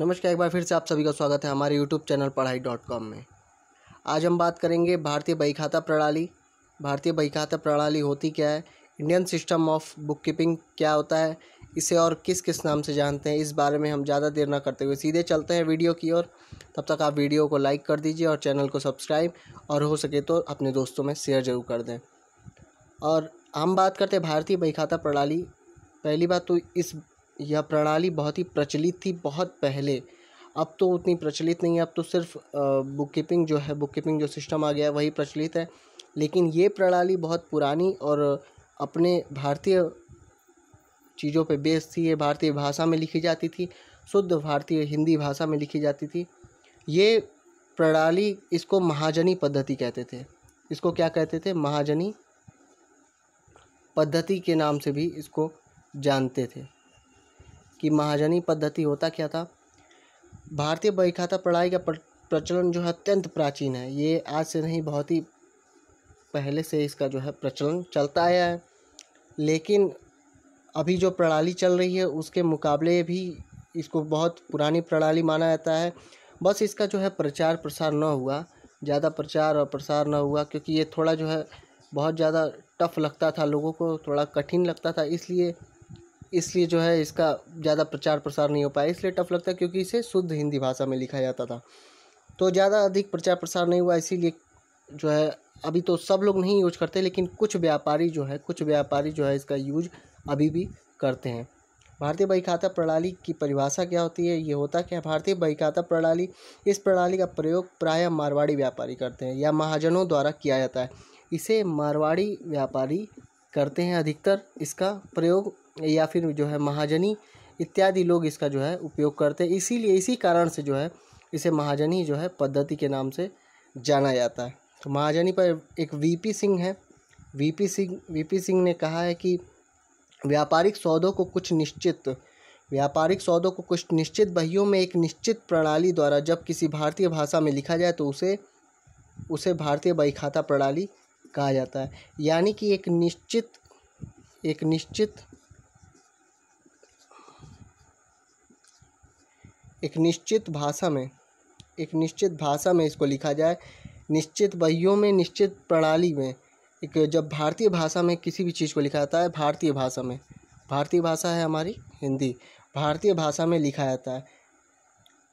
नमस्कार एक बार फिर से आप सभी का स्वागत है हमारे YouTube channel Padhai dot com में आज हम बात करेंगे भारतीय बही खाता प्रणाली भारतीय बही खाता प्रणाली होती क्या है Indian system of book keeping क्या होता है इसे और किस किस नाम से जानते हैं इस बारे में हम ज़्यादा देर ना करते हुए सीधे चलते हैं वीडियो की ओर तब तक आप वीडियो को लाइक कर दीजिए और चैनल को सब्सक्राइब और हो सके तो अपने दोस्तों में शेयर जरूर कर दें और हम बात करते हैं भारतीय बही खाता प्रणाली पहली बात तो इस यह प्रणाली बहुत ही प्रचलित थी बहुत पहले अब तो उतनी प्रचलित नहीं है अब तो सिर्फ बुक कीपिंग जो है बुक कीपिंग जो सिस्टम आ गया है वही प्रचलित है लेकिन ये प्रणाली बहुत पुरानी और अपने भारतीय चीज़ों पे बेस थी ये भारतीय भाषा में लिखी जाती थी शुद्ध भारतीय हिंदी भाषा में लिखी जाती थी ये प्रणाली इसको महाजनी पद्धति कहते थे इसको क्या कहते थे महाजनी पद्धति के नाम से भी इसको जानते थे कि महाजनी पद्धति होता क्या था भारतीय खाता प्रणाली का प्रचलन जो है अत्यंत प्राचीन है ये आज से नहीं बहुत ही पहले से इसका जो है प्रचलन चलता आया है लेकिन अभी जो प्रणाली चल रही है उसके मुकाबले भी इसको बहुत पुरानी प्रणाली माना जाता है बस इसका जो है प्रचार प्रसार न हुआ ज़्यादा प्रचार और प्रसार न हुआ क्योंकि ये थोड़ा जो है बहुत ज़्यादा टफ लगता था लोगों को थोड़ा कठिन लगता था इसलिए इसलिए जो है इसका ज़्यादा प्रचार प्रसार नहीं हो पाया इसलिए टफ लगता है क्योंकि इसे शुद्ध हिंदी भाषा में लिखा जाता था तो ज़्यादा अधिक प्रचार प्रसार नहीं हुआ इसीलिए जो है अभी तो सब लोग नहीं यूज करते लेकिन कुछ व्यापारी जो है कुछ व्यापारी जो है इसका यूज अभी भी करते हैं भारतीय खाता प्रणाली की परिभाषा क्या होती है ये होता क्या भारतीय भारतीय खाता प्रणाली इस प्रणाली का प्रयोग प्रायः मारवाड़ी व्यापारी करते हैं या महाजनों द्वारा किया जाता है इसे मारवाड़ी व्यापारी करते हैं अधिकतर इसका प्रयोग या फिर जो है महाजनी इत्यादि लोग इसका जो है उपयोग करते हैं इसीलिए इसी कारण से जो है इसे महाजनी जो है पद्धति के नाम से जाना जाता है तो महाजनी पर एक वीपी सिंह है वीपी सिंह वीपी सिंह ने कहा है कि व्यापारिक सौदों को कुछ निश्चित व्यापारिक सौदों को कुछ निश्चित बहियों में एक निश्चित प्रणाली द्वारा जब किसी भारतीय भाषा में लिखा जाए तो उसे उसे भारतीय बही खाता प्रणाली कहा जाता है यानी कि एक निश्चित एक निश्चित एक निश्चित भाषा में एक निश्चित भाषा में इसको लिखा जाए निश्चित बहियों में निश्चित प्रणाली में एक जब भारतीय भाषा में किसी भी चीज़ को लिखा जाता है भारतीय भाषा में भारतीय भाषा है हमारी हिंदी भारतीय भाषा में लिखा जाता है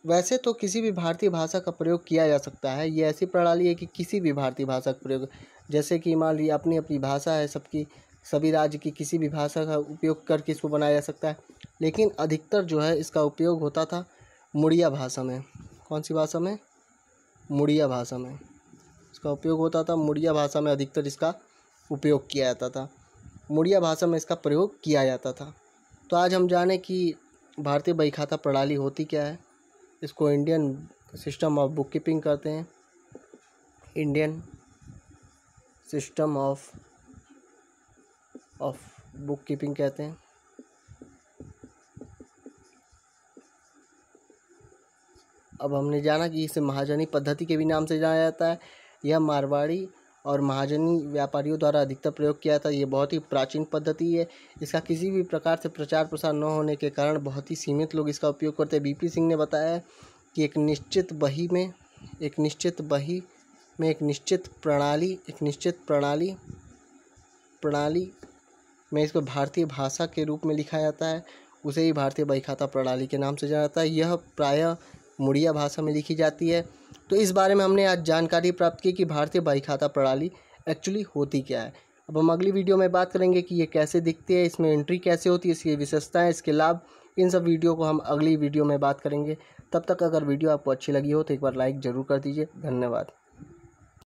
वैसे तो किसी भी भारतीय भाषा का प्रयोग किया जा सकता है ये ऐसी प्रणाली है कि किसी भी भारतीय भाषा का प्रयोग जैसे कि मान लीजिए अपनी अपनी भाषा है सबकी सभी राज्य की किसी भी भाषा का उपयोग करके इसको बनाया जा सकता है लेकिन अधिकतर जो है इसका उपयोग होता था मुड़िया भाषा में कौन सी भाषा में मुड़िया भाषा में इसका उपयोग होता था मुड़िया भाषा में अधिकतर इसका उपयोग किया जाता था मुड़िया भाषा में इसका प्रयोग किया जाता था तो आज हम जाने कि भारतीय बहीखाता प्रणाली होती क्या है इसको Indian system of book keeping कहते हैं Indian system of of book keeping कहते हैं अब हमने जाना कि इसे महाजनी पद्धति के भी नाम से जाना जाता है यह मारवाड़ी और महाजनी व्यापारियों द्वारा अधिकतर प्रयोग किया था ये बहुत ही प्राचीन पद्धति है इसका किसी भी प्रकार से प्रचार प्रसार न होने के कारण बहुत ही सीमित लोग इसका उपयोग करते हैं बी सिंह ने बताया कि एक निश्चित बही में एक निश्चित बही में एक निश्चित प्रणाली एक निश्चित प्रणाली प्रणाली में इसको भारतीय भाषा के रूप में लिखा जाता है उसे ही भारतीय बही खाता प्रणाली के नाम से जाना जाता है यह प्रायः मुड़िया भाषा में लिखी जाती है तो इस बारे में हमने आज जानकारी प्राप्त की कि भारतीय खाता प्रणाली एक्चुअली होती क्या है अब हम अगली वीडियो में बात करेंगे कि ये कैसे दिखती है इसमें एंट्री कैसे होती है इसकी विशेषताएँ इसके लाभ इन सब वीडियो को हम अगली वीडियो में बात करेंगे तब तक अगर वीडियो आपको अच्छी लगी हो तो एक बार लाइक ज़रूर कर दीजिए धन्यवाद